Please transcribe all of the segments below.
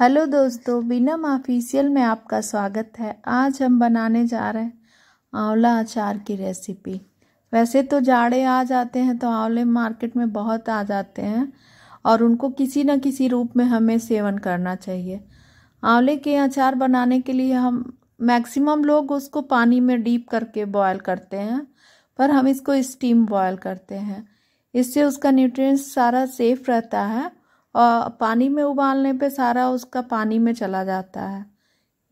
hello दोस्तों बीनम official में आपका स्वागत है आज हम बनाने जा रहे हैं आंवला अचार की रेसिपी वैसे तो जाड़े आ जाते हैं तो आंवले मार्केट में बहुत आ जाते हैं और उनको किसी न किसी रूप में हमें सेवन करना चाहिए आंवले के अचार बनाने के लिए हम मैक्सिमम लोग उसको पानी में डीप करके बॉयल करते हैं पर हम इसको स्टीम बॉयल करते हैं इससे उसका न्यूट्रिएंट्स सारा सेफ रहता है और पानी में उबालने पे सारा उसका पानी में चला जाता है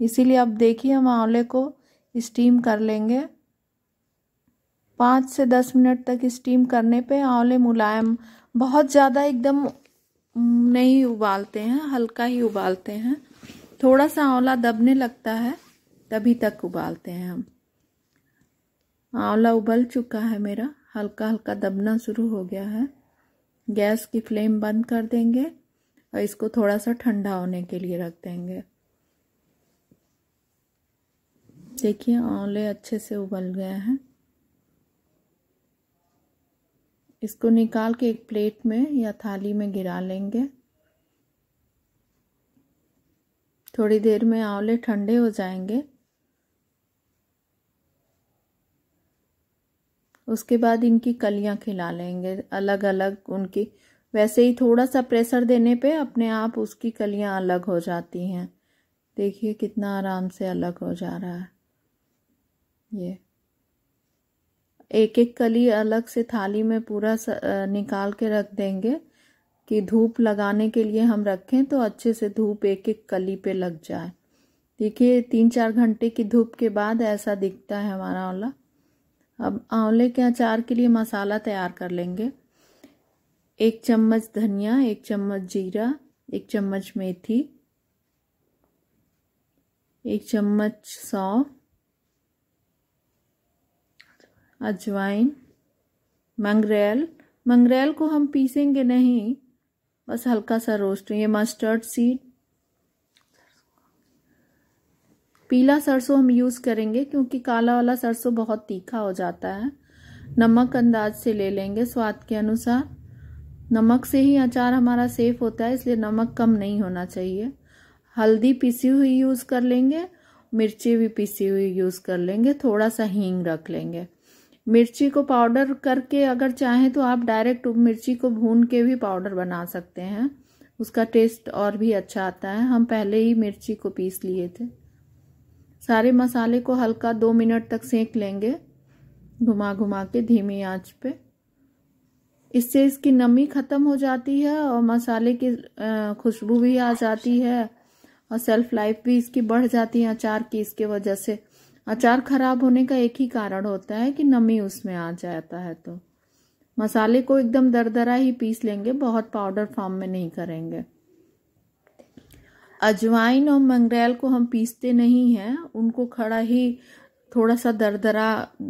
इसीलिए अब देखिए हम आंवले को स्टीम कर लेंगे पाँच से दस मिनट तक स्टीम करने पे आंवले मुलायम बहुत ज़्यादा एकदम नहीं उबालते हैं हल्का ही उबालते हैं थोड़ा सा आंवला दबने लगता है तभी तक उबालते हैं हम आंवला उबल चुका है मेरा हल्का हल्का दबना शुरू हो गया है गैस की फ्लेम बंद कर देंगे और इसको थोड़ा सा ठंडा होने के लिए रख देंगे देखिए आंवले अच्छे से उबल गए हैं इसको निकाल के एक प्लेट में या थाली में गिरा लेंगे थोड़ी देर में आंवले ठंडे हो जाएंगे उसके बाद इनकी कलियाँ खिला लेंगे अलग अलग उनकी वैसे ही थोड़ा सा प्रेशर देने पे अपने आप उसकी कलियाँ अलग हो जाती हैं देखिए कितना आराम से अलग हो जा रहा है ये एक एक कली अलग से थाली में पूरा निकाल के रख देंगे कि धूप लगाने के लिए हम रखें तो अच्छे से धूप एक एक कली पे लग जाए देखिए तीन चार घंटे की धूप के बाद ऐसा दिखता है हमारा वाला अब आंवले के अचार के लिए मसाला तैयार कर लेंगे एक चम्मच धनिया एक चम्मच जीरा एक चम्मच मेथी एक चम्मच सौंफ अजवाइन मंगरेल मंगरेल को हम पीसेंगे नहीं बस हल्का सा रोस्ट ये मस्टर्ड सीड पीला सरसों हम यूज़ करेंगे क्योंकि काला वाला सरसों बहुत तीखा हो जाता है नमक अंदाज से ले लेंगे स्वाद के अनुसार नमक से ही अचार हमारा सेफ होता है इसलिए नमक कम नहीं होना चाहिए हल्दी पिसी हुई यूज़ कर लेंगे मिर्ची भी पिसी हुई यूज़ कर लेंगे थोड़ा सा हींग रख लेंगे मिर्ची को पाउडर करके अगर चाहें तो आप डायरेक्ट मिर्ची को भून के भी पाउडर बना सकते हैं उसका टेस्ट और भी अच्छा आता है हम पहले ही मिर्ची को पीस लिए थे सारे मसाले को हल्का दो मिनट तक सेक लेंगे घुमा घुमा के धीमी आंच पे इससे इसकी नमी ख़त्म हो जाती है और मसाले की खुशबू भी आ जाती है और सेल्फ लाइफ भी इसकी बढ़ जाती है अचार की इसके वजह से अचार खराब होने का एक ही कारण होता है कि नमी उसमें आ जाता है तो मसाले को एकदम दरदरा ही पीस लेंगे बहुत पाउडर फॉर्म में नहीं करेंगे अजवाइन और मंगरेल को हम पीसते नहीं हैं उनको खड़ा ही थोड़ा सा दरदरा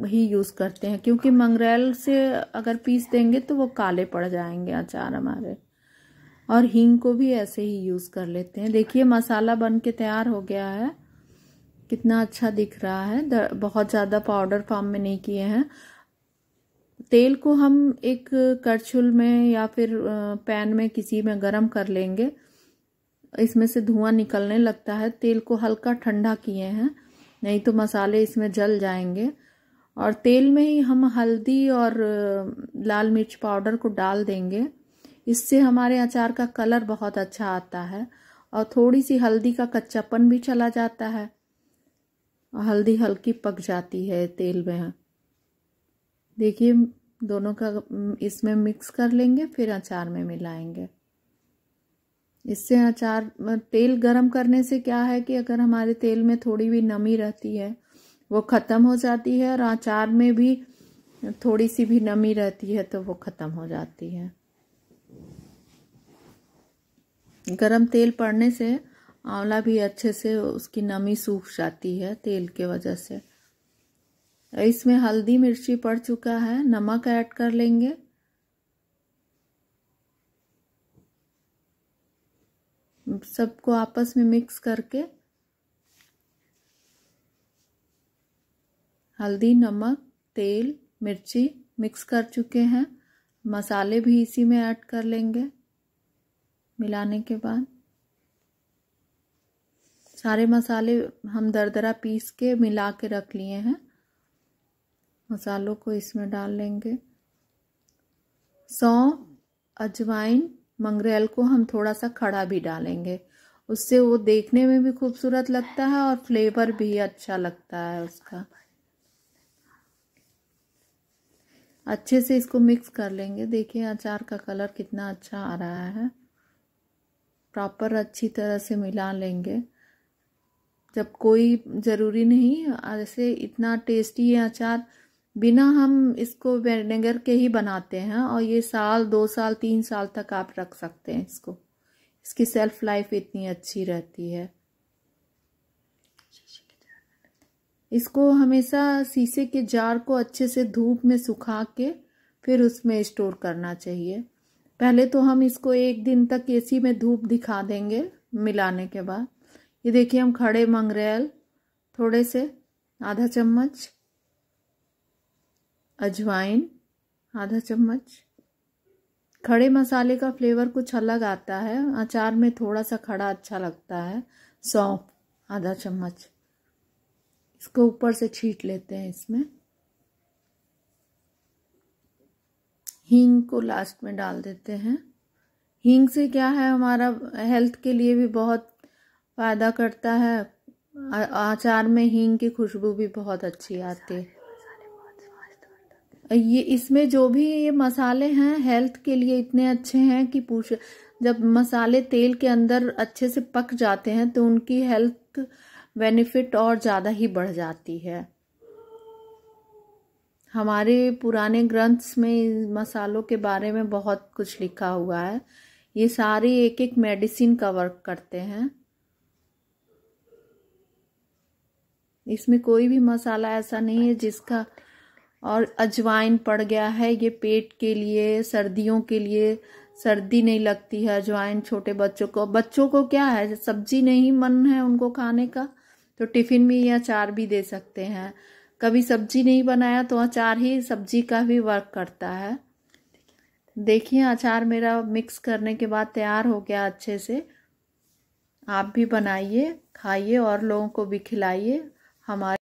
ही यूज़ करते हैं क्योंकि मंगरेल से अगर पीस देंगे तो वो काले पड़ जाएंगे अचार हमारे और हींग को भी ऐसे ही यूज़ कर लेते हैं देखिए मसाला बन के तैयार हो गया है कितना अच्छा दिख रहा है बहुत ज़्यादा पाउडर फॉर्म में नहीं किए हैं तेल को हम एक करछुल में या फिर पैन में किसी में गरम कर लेंगे इसमें से धुआं निकलने लगता है तेल को हल्का ठंडा किए हैं नहीं तो मसाले इसमें जल जाएंगे और तेल में ही हम हल्दी और लाल मिर्च पाउडर को डाल देंगे इससे हमारे अचार का कलर बहुत अच्छा आता है और थोड़ी सी हल्दी का कच्चापन भी चला जाता है हल्दी हल्की पक जाती है तेल में देखिए दोनों का इसमें मिक्स कर लेंगे फिर अचार में मिलाएंगे इससे अचार तेल गरम करने से क्या है कि अगर हमारे तेल में थोड़ी भी नमी रहती है वो ख़त्म हो जाती है और अचार में भी थोड़ी सी भी नमी रहती है तो वो ख़त्म हो जाती है गरम तेल पड़ने से आंवला भी अच्छे से उसकी नमी सूख जाती है तेल के वजह से इसमें हल्दी मिर्ची पड़ चुका है नमक ऐड कर लेंगे सबको आपस में मिक्स करके हल्दी नमक तेल मिर्ची मिक्स कर चुके हैं मसाले भी इसी में ऐड कर लेंगे मिलाने के बाद सारे मसाले हम दरदरा पीस के मिला के रख लिए हैं मसालों को इसमें डाल लेंगे सौ अजवाइन मंगरेल को हम थोड़ा सा खड़ा भी डालेंगे उससे वो देखने में भी खूबसूरत लगता है और फ्लेवर भी अच्छा लगता है उसका अच्छे से इसको मिक्स कर लेंगे देखिए अचार का कलर कितना अच्छा आ रहा है प्रॉपर अच्छी तरह से मिला लेंगे जब कोई ज़रूरी नहीं ऐसे इतना टेस्टी है अचार बिना हम इसको वेनेगर के ही बनाते हैं और ये साल दो साल तीन साल तक आप रख सकते हैं इसको इसकी सेल्फ लाइफ इतनी अच्छी रहती है इसको हमेशा शीशे के जार को अच्छे से धूप में सुखा के फिर उसमें स्टोर करना चाहिए पहले तो हम इसको एक दिन तक एसी में धूप दिखा देंगे मिलाने के बाद ये देखिए हम खड़े मंगरेल थोड़े से आधा चम्मच अजवाइन आधा चम्मच खड़े मसाले का फ्लेवर कुछ अलग आता है अचार में थोड़ा सा खड़ा अच्छा लगता है सौंफ आधा चम्मच इसको ऊपर से छीट लेते हैं इसमें हींग को लास्ट में डाल देते हैं हींग से क्या है हमारा हेल्थ के लिए भी बहुत फ़ायदा करता है अचार में हींग की खुशबू भी बहुत अच्छी आती है ये इसमें जो भी ये मसाले हैं हेल्थ के लिए इतने अच्छे हैं कि पूछ जब मसाले तेल के अंदर अच्छे से पक जाते हैं तो उनकी हेल्थ बेनिफिट और ज़्यादा ही बढ़ जाती है हमारे पुराने ग्रंथ्स में मसालों के बारे में बहुत कुछ लिखा हुआ है ये सारे एक एक मेडिसिन का वर्क करते हैं इसमें कोई भी मसाला ऐसा नहीं है जिसका और अजवाइन पड़ गया है ये पेट के लिए सर्दियों के लिए सर्दी नहीं लगती है अजवाइन छोटे बच्चों को बच्चों को क्या है सब्जी नहीं मन है उनको खाने का तो टिफ़िन में या अचार भी दे सकते हैं कभी सब्जी नहीं बनाया तो अचार ही सब्जी का भी वर्क करता है देखिए अचार मेरा मिक्स करने के बाद तैयार हो गया अच्छे से आप भी बनाइए खाइए और लोगों को भी खिलाइए हमारे